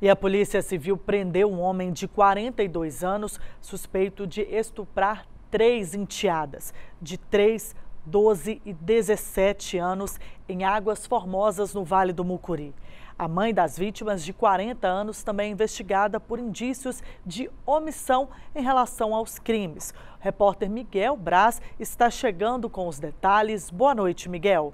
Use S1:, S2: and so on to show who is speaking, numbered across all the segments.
S1: E a Polícia Civil prendeu um homem de 42 anos suspeito de estuprar três enteadas de 3, 12 e 17 anos em Águas Formosas, no Vale do Mucuri. A mãe das vítimas, de 40 anos, também é investigada por indícios de omissão em relação aos crimes. O repórter Miguel Braz está chegando com os detalhes. Boa noite, Miguel.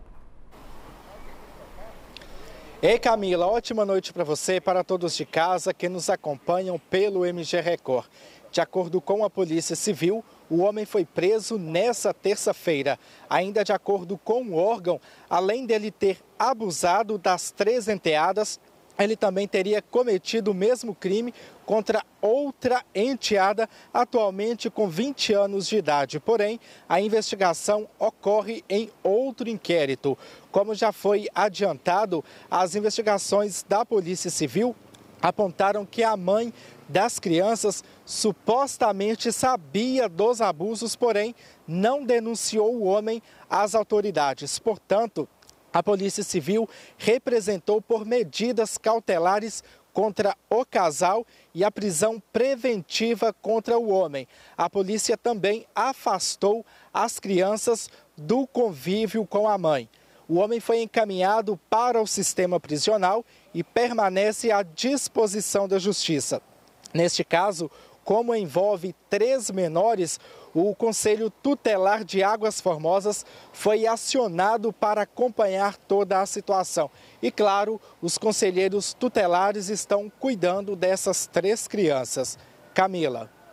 S2: Ei Camila, ótima noite para você e para todos de casa que nos acompanham pelo MG Record. De acordo com a Polícia Civil, o homem foi preso nessa terça-feira. Ainda de acordo com o órgão, além dele ter abusado das três enteadas, ele também teria cometido o mesmo crime contra outra enteada, atualmente com 20 anos de idade. Porém, a investigação ocorre em outro inquérito. Como já foi adiantado, as investigações da Polícia Civil apontaram que a mãe das crianças supostamente sabia dos abusos, porém não denunciou o homem às autoridades. Portanto, a Polícia Civil representou por medidas cautelares contra o casal e a prisão preventiva contra o homem. A polícia também afastou as crianças do convívio com a mãe. O homem foi encaminhado para o sistema prisional e permanece à disposição da justiça. Neste caso, como envolve três menores, o Conselho Tutelar de Águas Formosas foi acionado para acompanhar toda a situação. E claro, os conselheiros tutelares estão cuidando dessas três crianças. Camila.